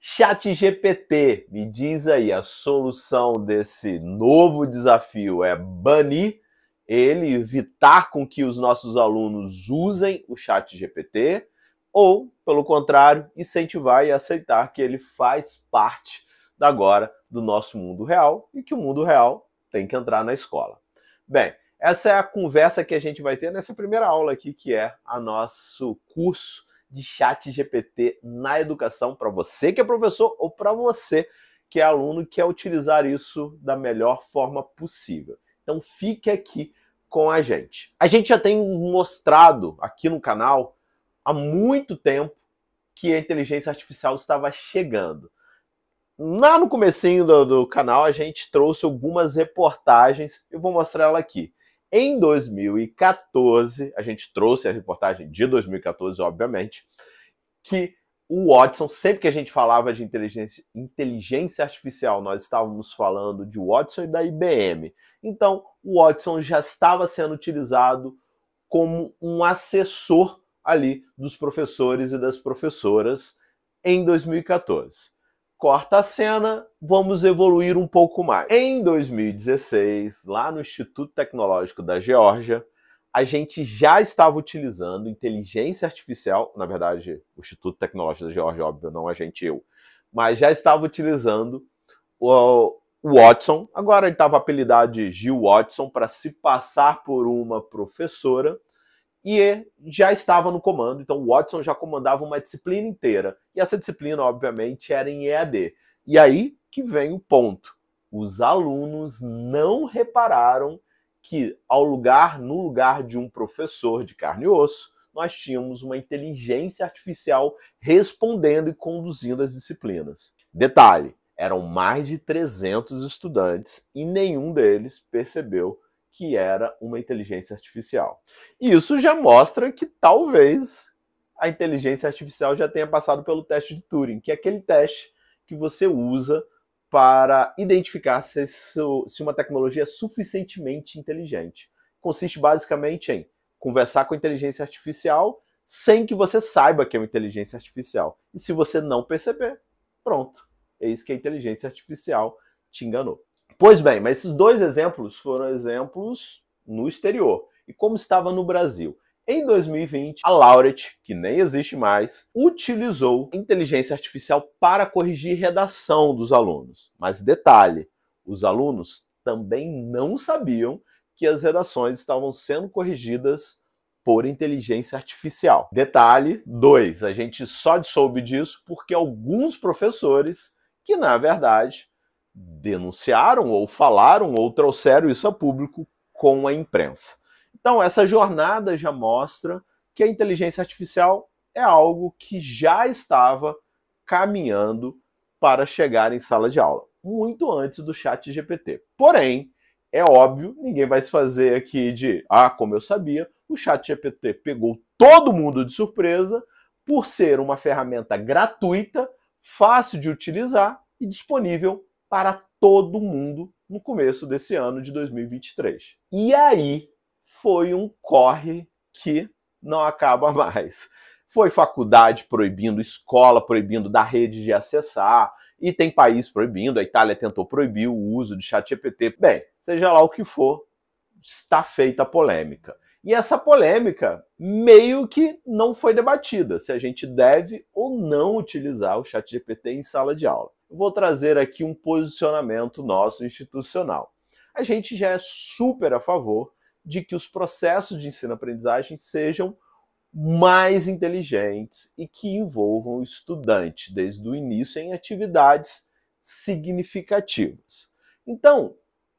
Chat GPT, me diz aí, a solução desse novo desafio é banir ele, evitar com que os nossos alunos usem o Chat GPT, ou, pelo contrário, incentivar e aceitar que ele faz parte agora do nosso mundo real e que o mundo real tem que entrar na escola. Bem, essa é a conversa que a gente vai ter nessa primeira aula aqui, que é a nosso curso de chat GPT na educação para você que é professor ou para você que é aluno e quer utilizar isso da melhor forma possível. Então fique aqui com a gente. A gente já tem mostrado aqui no canal há muito tempo que a inteligência artificial estava chegando. Lá no comecinho do, do canal a gente trouxe algumas reportagens, eu vou mostrar ela aqui. Em 2014, a gente trouxe a reportagem de 2014, obviamente, que o Watson, sempre que a gente falava de inteligência, inteligência artificial, nós estávamos falando de Watson e da IBM. Então, o Watson já estava sendo utilizado como um assessor ali dos professores e das professoras em 2014 corta a cena, vamos evoluir um pouco mais. Em 2016, lá no Instituto Tecnológico da Geórgia, a gente já estava utilizando inteligência artificial, na verdade, o Instituto Tecnológico da Geórgia, óbvio, não a gente eu, mas já estava utilizando o Watson, agora ele estava apelidado de Gil Watson, para se passar por uma professora e já estava no comando, então o Watson já comandava uma disciplina inteira. E essa disciplina, obviamente, era em EAD. E aí que vem o ponto. Os alunos não repararam que ao lugar, no lugar de um professor de carne e osso, nós tínhamos uma inteligência artificial respondendo e conduzindo as disciplinas. Detalhe, eram mais de 300 estudantes e nenhum deles percebeu que era uma inteligência artificial. E isso já mostra que talvez a inteligência artificial já tenha passado pelo teste de Turing, que é aquele teste que você usa para identificar se, se uma tecnologia é suficientemente inteligente. Consiste basicamente em conversar com a inteligência artificial sem que você saiba que é uma inteligência artificial. E se você não perceber, pronto. Eis que a inteligência artificial te enganou. Pois bem, mas esses dois exemplos foram exemplos no exterior. E como estava no Brasil? Em 2020, a Lauret, que nem existe mais, utilizou inteligência artificial para corrigir redação dos alunos. Mas detalhe, os alunos também não sabiam que as redações estavam sendo corrigidas por inteligência artificial. Detalhe 2, a gente só soube disso porque alguns professores, que na verdade denunciaram ou falaram ou trouxeram isso a público com a imprensa. Então, essa jornada já mostra que a inteligência artificial é algo que já estava caminhando para chegar em sala de aula, muito antes do chat GPT. Porém, é óbvio, ninguém vai se fazer aqui de, ah, como eu sabia, o chat GPT pegou todo mundo de surpresa por ser uma ferramenta gratuita, fácil de utilizar e disponível para todo mundo no começo desse ano de 2023. E aí foi um corre que não acaba mais. Foi faculdade proibindo, escola proibindo da rede de acessar, e tem país proibindo, a Itália tentou proibir o uso de ChatGPT. Bem, seja lá o que for, está feita a polêmica. E essa polêmica meio que não foi debatida se a gente deve ou não utilizar o ChatGPT em sala de aula vou trazer aqui um posicionamento nosso institucional. A gente já é super a favor de que os processos de ensino-aprendizagem sejam mais inteligentes e que envolvam o estudante desde o início em atividades significativas. Então,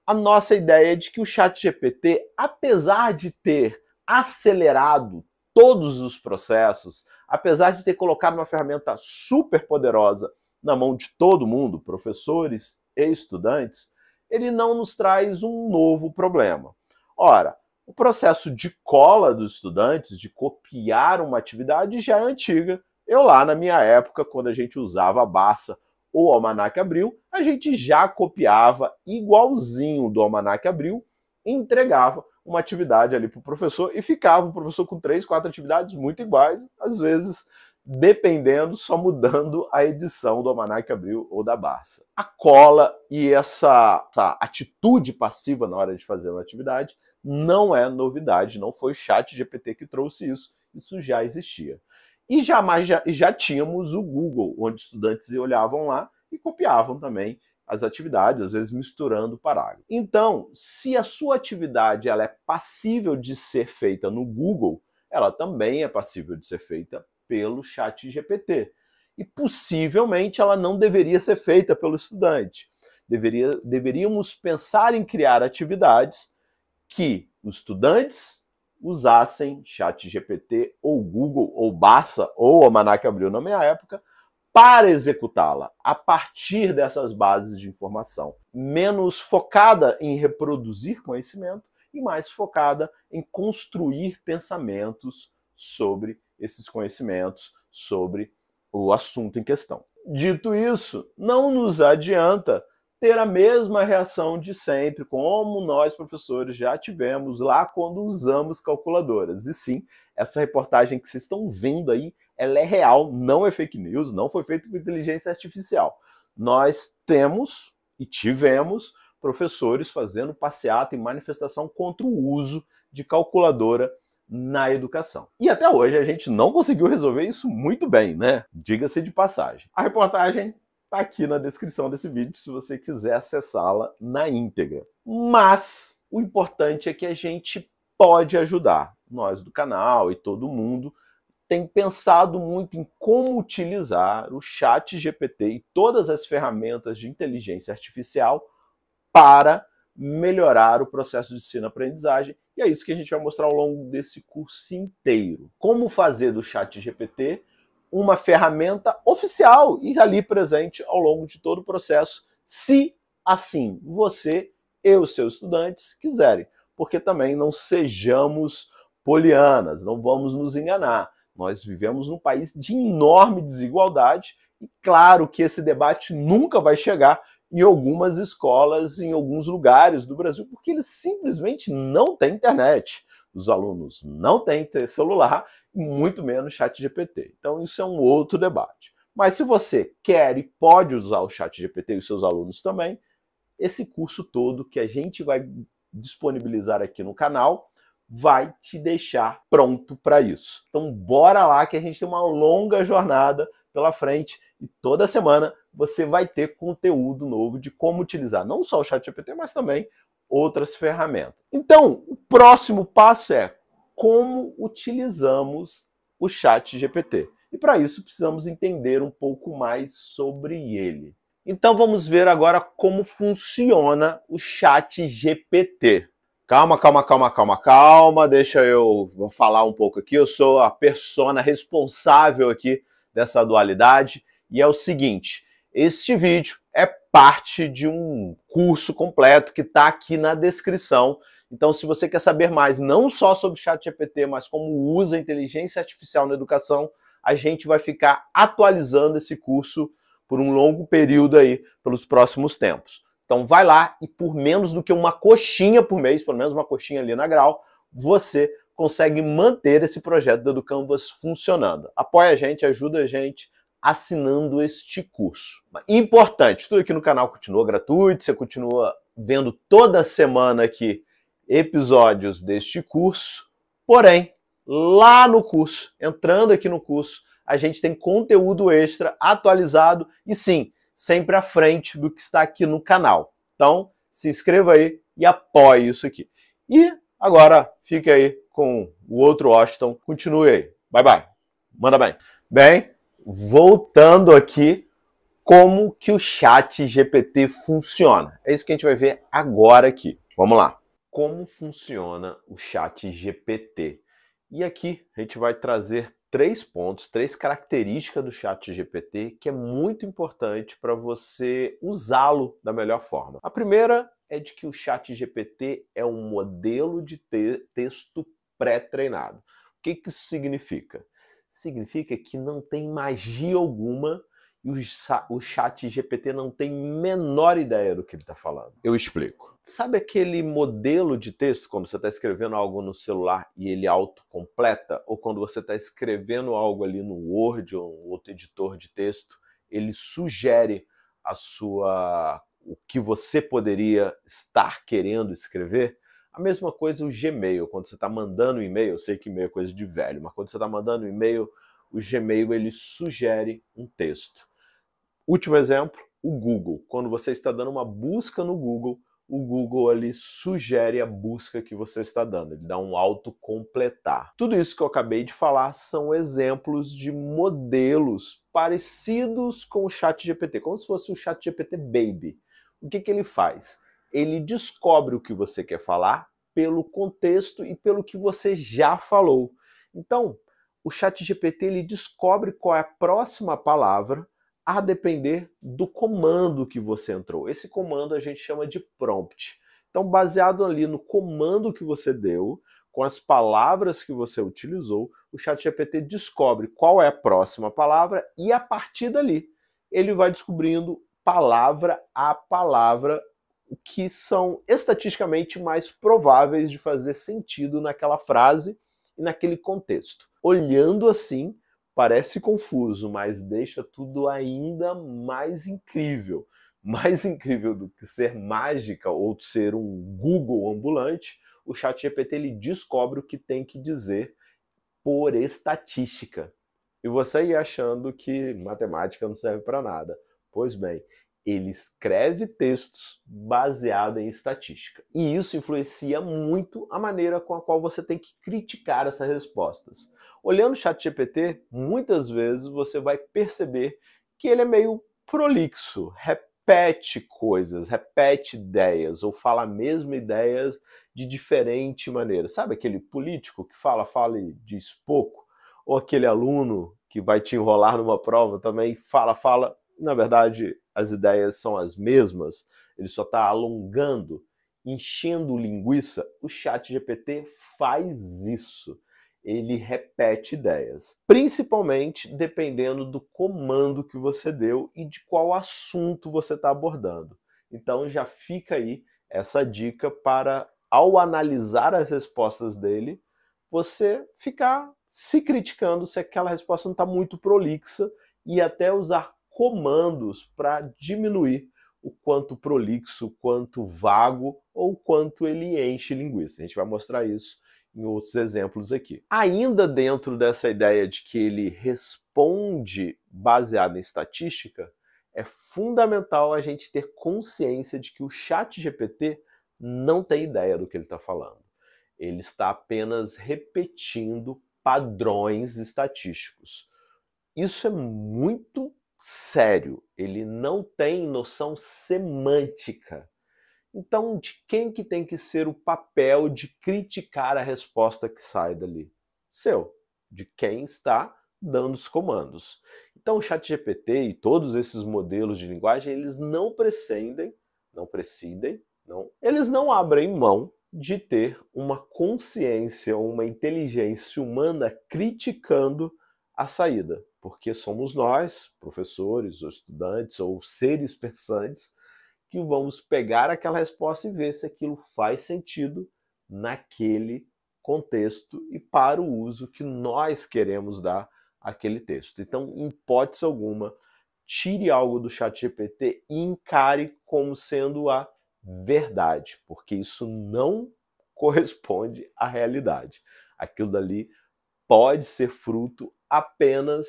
a nossa ideia é de que o chat GPT apesar de ter acelerado todos os processos, apesar de ter colocado uma ferramenta super poderosa na mão de todo mundo, professores e estudantes, ele não nos traz um novo problema. Ora, o processo de cola dos estudantes, de copiar uma atividade, já é antiga. Eu lá na minha época, quando a gente usava a Barça ou o Almanac Abril, a gente já copiava igualzinho do Almanac Abril, entregava uma atividade ali para o professor e ficava o professor com três, quatro atividades muito iguais, às vezes dependendo, só mudando a edição do Almanac Abril ou da Barça. A cola e essa, essa atitude passiva na hora de fazer uma atividade não é novidade, não foi o chat GPT que trouxe isso, isso já existia. E jamais já, já tínhamos o Google, onde estudantes olhavam lá e copiavam também as atividades, às vezes misturando parágrafos. Então, se a sua atividade ela é passível de ser feita no Google, ela também é passível de ser feita pelo chat GPT. E possivelmente ela não deveria ser feita pelo estudante. Deveria, deveríamos pensar em criar atividades que os estudantes usassem chat GPT ou Google ou Barça ou Almanac abriu na minha época para executá-la a partir dessas bases de informação, menos focada em reproduzir conhecimento e mais focada em construir pensamentos sobre esses conhecimentos sobre o assunto em questão. Dito isso, não nos adianta ter a mesma reação de sempre, como nós professores já tivemos lá quando usamos calculadoras. E sim, essa reportagem que vocês estão vendo aí, ela é real, não é fake news, não foi feita por inteligência artificial. Nós temos e tivemos professores fazendo passeata e manifestação contra o uso de calculadora na educação. E até hoje a gente não conseguiu resolver isso muito bem, né? Diga-se de passagem. A reportagem está aqui na descrição desse vídeo se você quiser acessá-la na íntegra. Mas o importante é que a gente pode ajudar. Nós do canal e todo mundo tem pensado muito em como utilizar o chat GPT e todas as ferramentas de inteligência artificial para melhorar o processo de ensino-aprendizagem, e é isso que a gente vai mostrar ao longo desse curso inteiro. Como fazer do chat GPT uma ferramenta oficial e ali presente ao longo de todo o processo, se assim você e os seus estudantes quiserem, porque também não sejamos polianas, não vamos nos enganar. Nós vivemos num país de enorme desigualdade e claro que esse debate nunca vai chegar em algumas escolas, em alguns lugares do Brasil, porque eles simplesmente não têm internet. Os alunos não têm celular, muito menos chat GPT. Então, isso é um outro debate. Mas se você quer e pode usar o chat GPT e os seus alunos também, esse curso todo que a gente vai disponibilizar aqui no canal vai te deixar pronto para isso. Então, bora lá que a gente tem uma longa jornada pela frente e toda semana você vai ter conteúdo novo de como utilizar não só o ChatGPT, mas também outras ferramentas. Então, o próximo passo é como utilizamos o ChatGPT. E para isso precisamos entender um pouco mais sobre ele. Então vamos ver agora como funciona o chat GPT. Calma, calma, calma, calma, calma. Deixa eu falar um pouco aqui. Eu sou a persona responsável aqui dessa dualidade e é o seguinte, este vídeo é parte de um curso completo que está aqui na descrição. Então, se você quer saber mais, não só sobre ChatGPT, mas como usa a inteligência artificial na educação, a gente vai ficar atualizando esse curso por um longo período aí, pelos próximos tempos. Então vai lá e por menos do que uma coxinha por mês, pelo menos uma coxinha ali na grau, você consegue manter esse projeto do Educanvas funcionando. Apoia a gente, ajuda a gente assinando este curso. Importante, tudo aqui no canal continua gratuito, você continua vendo toda semana aqui episódios deste curso, porém, lá no curso, entrando aqui no curso, a gente tem conteúdo extra atualizado e sim, sempre à frente do que está aqui no canal. Então, se inscreva aí e apoie isso aqui. E agora fica aí com o outro Washington. Continue aí. Bye bye. Manda bem. Bem, voltando aqui como que o chat GPT funciona. É isso que a gente vai ver agora aqui. Vamos lá. Como funciona o chat GPT? E aqui a gente vai trazer três pontos, três características do chat GPT que é muito importante para você usá-lo da melhor forma. A primeira é de que o chat GPT é um modelo de te texto pré-treinado. O que, que isso significa? significa que não tem magia alguma e o chat GPT não tem menor ideia do que ele está falando. Eu explico. Sabe aquele modelo de texto quando você está escrevendo algo no celular e ele autocompleta? Ou quando você está escrevendo algo ali no Word ou outro editor de texto, ele sugere a sua o que você poderia estar querendo escrever? A mesma coisa o Gmail, quando você está mandando um e-mail, eu sei que e-mail é coisa de velho, mas quando você está mandando um e-mail, o Gmail ele sugere um texto. Último exemplo, o Google. Quando você está dando uma busca no Google, o Google ele sugere a busca que você está dando, ele dá um autocompletar. Tudo isso que eu acabei de falar são exemplos de modelos parecidos com o ChatGPT, como se fosse o ChatGPT Baby. O que, que ele faz? ele descobre o que você quer falar pelo contexto e pelo que você já falou. Então, o chat GPT ele descobre qual é a próxima palavra a depender do comando que você entrou. Esse comando a gente chama de prompt. Então, baseado ali no comando que você deu, com as palavras que você utilizou, o chat GPT descobre qual é a próxima palavra e a partir dali ele vai descobrindo palavra a palavra que são estatisticamente mais prováveis de fazer sentido naquela frase e naquele contexto. Olhando assim, parece confuso, mas deixa tudo ainda mais incrível. Mais incrível do que ser mágica ou ser um Google ambulante, o ChatGPT ele descobre o que tem que dizer por estatística. E você ia achando que matemática não serve para nada. Pois bem, ele escreve textos baseado em estatística. E isso influencia muito a maneira com a qual você tem que criticar essas respostas. Olhando o ChatGPT, muitas vezes você vai perceber que ele é meio prolixo, repete coisas, repete ideias, ou fala a mesma ideias de diferente maneira. Sabe aquele político que fala, fala e diz pouco? Ou aquele aluno que vai te enrolar numa prova também, fala, fala, na verdade as ideias são as mesmas, ele só está alongando, enchendo linguiça. O chat GPT faz isso. Ele repete ideias, principalmente dependendo do comando que você deu e de qual assunto você está abordando. Então já fica aí essa dica para, ao analisar as respostas dele, você ficar se criticando se aquela resposta não está muito prolixa e até usar comandos para diminuir o quanto prolixo, o quanto vago ou o quanto ele enche linguiça. A gente vai mostrar isso em outros exemplos aqui. Ainda dentro dessa ideia de que ele responde baseado em estatística, é fundamental a gente ter consciência de que o chat GPT não tem ideia do que ele está falando. Ele está apenas repetindo padrões estatísticos. Isso é muito sério, ele não tem noção semântica. Então, de quem que tem que ser o papel de criticar a resposta que sai dali? Seu, de quem está dando os comandos. Então, o ChatGPT e todos esses modelos de linguagem, eles não precedem, não prescindem, não, eles não abrem mão de ter uma consciência, uma inteligência humana criticando a saída porque somos nós, professores ou estudantes ou seres pensantes, que vamos pegar aquela resposta e ver se aquilo faz sentido naquele contexto e para o uso que nós queremos dar àquele texto. Então, em hipótese alguma, tire algo do chat GPT e encare como sendo a verdade, porque isso não corresponde à realidade. Aquilo dali pode ser fruto apenas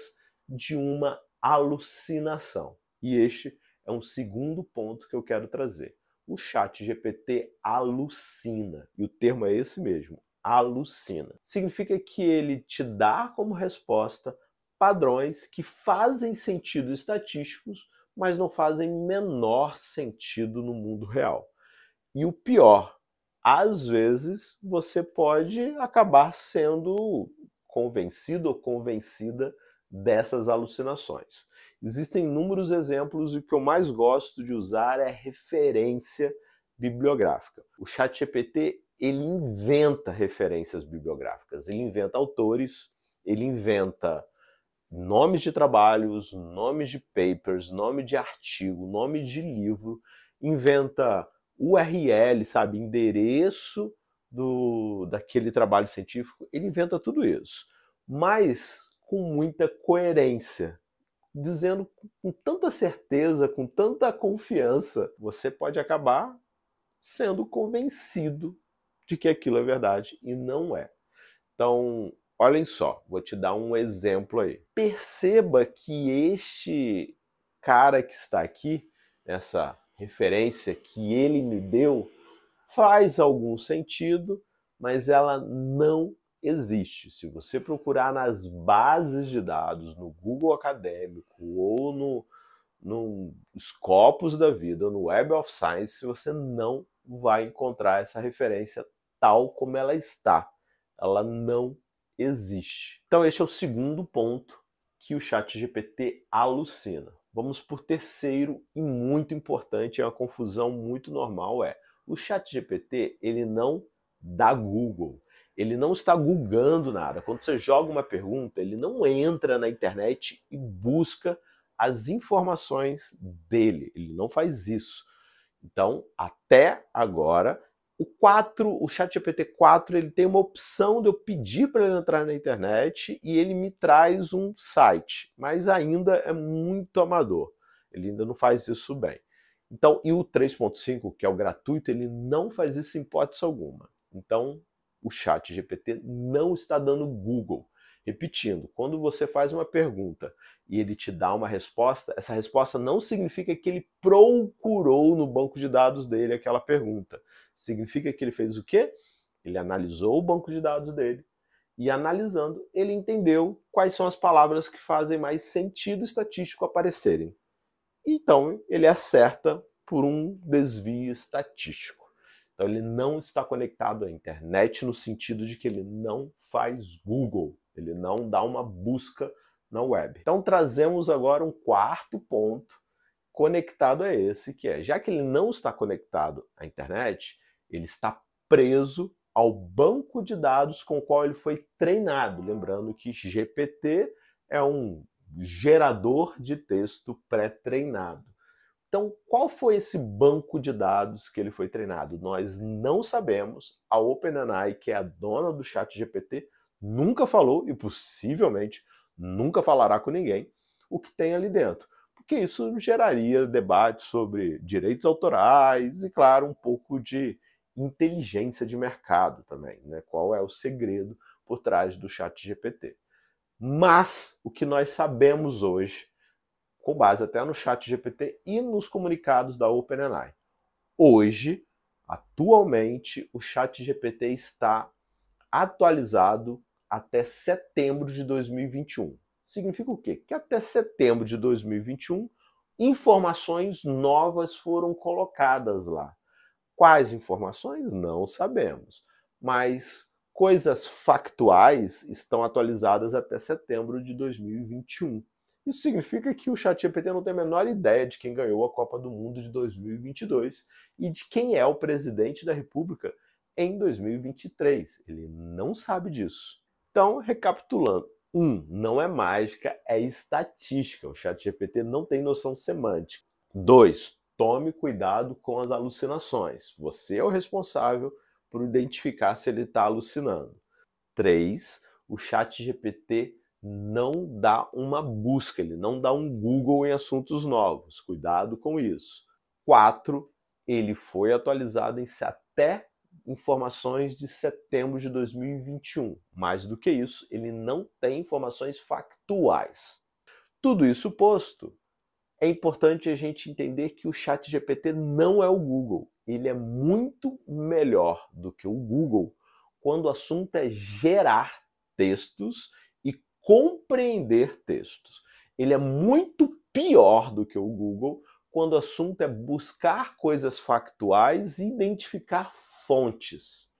de uma alucinação. E este é um segundo ponto que eu quero trazer. O chat GPT alucina, e o termo é esse mesmo, alucina. Significa que ele te dá como resposta padrões que fazem sentido estatísticos, mas não fazem menor sentido no mundo real. E o pior, às vezes você pode acabar sendo convencido ou convencida dessas alucinações. Existem inúmeros exemplos e o que eu mais gosto de usar é referência bibliográfica. O ChatGPT ele inventa referências bibliográficas, ele inventa autores, ele inventa nomes de trabalhos, nomes de papers, nome de artigo, nome de livro, inventa URL, sabe, endereço do daquele trabalho científico, ele inventa tudo isso. Mas com muita coerência, dizendo com tanta certeza, com tanta confiança, você pode acabar sendo convencido de que aquilo é verdade e não é. Então, olhem só, vou te dar um exemplo aí. Perceba que este cara que está aqui, essa referência que ele me deu, faz algum sentido, mas ela não existe. Se você procurar nas bases de dados, no Google Acadêmico ou no, no Scopus da Vida, no Web of Science, você não vai encontrar essa referência tal como ela está. Ela não existe. Então este é o segundo ponto que o chat GPT alucina. Vamos por terceiro e muito importante, é uma confusão muito normal, é o chat GPT ele não dá Google ele não está googando nada. Quando você joga uma pergunta, ele não entra na internet e busca as informações dele. Ele não faz isso. Então, até agora, o 4, o ChatGPT 4, ele tem uma opção de eu pedir para ele entrar na internet e ele me traz um site, mas ainda é muito amador. Ele ainda não faz isso bem. Então, e o 3.5, que é o gratuito, ele não faz isso em hipótese alguma. Então, o chat GPT não está dando Google. Repetindo, quando você faz uma pergunta e ele te dá uma resposta, essa resposta não significa que ele procurou no banco de dados dele aquela pergunta. Significa que ele fez o quê? Ele analisou o banco de dados dele e, analisando, ele entendeu quais são as palavras que fazem mais sentido estatístico aparecerem. Então, ele acerta por um desvio estatístico. Então ele não está conectado à internet no sentido de que ele não faz Google, ele não dá uma busca na web. Então trazemos agora um quarto ponto conectado a esse, que é, já que ele não está conectado à internet, ele está preso ao banco de dados com o qual ele foi treinado. Lembrando que GPT é um gerador de texto pré-treinado. Então, qual foi esse banco de dados que ele foi treinado? Nós não sabemos. A OpenAI, que é a dona do chat GPT, nunca falou e possivelmente nunca falará com ninguém o que tem ali dentro. Porque isso geraria debate sobre direitos autorais e, claro, um pouco de inteligência de mercado também, né? Qual é o segredo por trás do chat GPT? Mas o que nós sabemos hoje com base até no chat GPT e nos comunicados da OpenAI. Hoje, atualmente, o chat GPT está atualizado até setembro de 2021. Significa o quê? Que até setembro de 2021, informações novas foram colocadas lá. Quais informações? Não sabemos. Mas coisas factuais estão atualizadas até setembro de 2021. Isso significa que o ChatGPT não tem a menor ideia de quem ganhou a Copa do Mundo de 2022 e de quem é o presidente da República em 2023. Ele não sabe disso. Então, recapitulando, um, não é mágica, é estatística. O ChatGPT não tem noção semântica. Dois, tome cuidado com as alucinações. Você é o responsável por identificar se ele está alucinando. Três, o ChatGPT não dá uma busca, ele não dá um Google em assuntos novos. Cuidado com isso. 4. Ele foi atualizado em até informações de setembro de 2021. Mais do que isso, ele não tem informações factuais. Tudo isso posto, é importante a gente entender que o Chat GPT não é o Google. Ele é muito melhor do que o Google quando o assunto é gerar textos compreender textos. Ele é muito pior do que o Google quando o assunto é buscar coisas factuais e identificar fontes.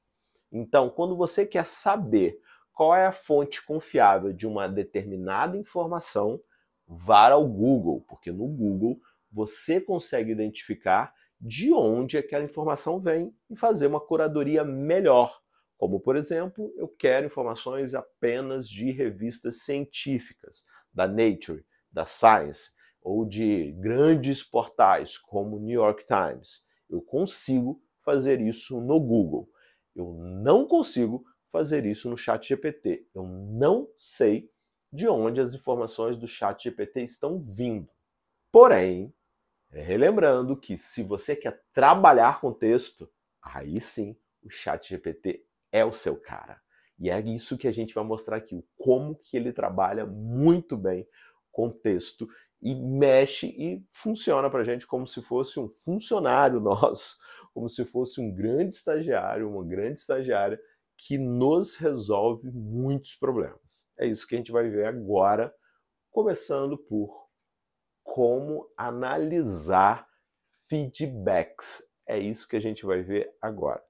Então, quando você quer saber qual é a fonte confiável de uma determinada informação, vá ao Google, porque no Google você consegue identificar de onde aquela informação vem e fazer uma curadoria melhor como, por exemplo, eu quero informações apenas de revistas científicas, da Nature, da Science, ou de grandes portais como o New York Times. Eu consigo fazer isso no Google. Eu não consigo fazer isso no Chat GPT. Eu não sei de onde as informações do Chat GPT estão vindo. Porém, relembrando que se você quer trabalhar com texto, aí sim o Chat GPT é o seu cara. E é isso que a gente vai mostrar aqui, o como que ele trabalha muito bem com texto e mexe e funciona para a gente como se fosse um funcionário nosso, como se fosse um grande estagiário, uma grande estagiária que nos resolve muitos problemas. É isso que a gente vai ver agora, começando por como analisar feedbacks. É isso que a gente vai ver agora.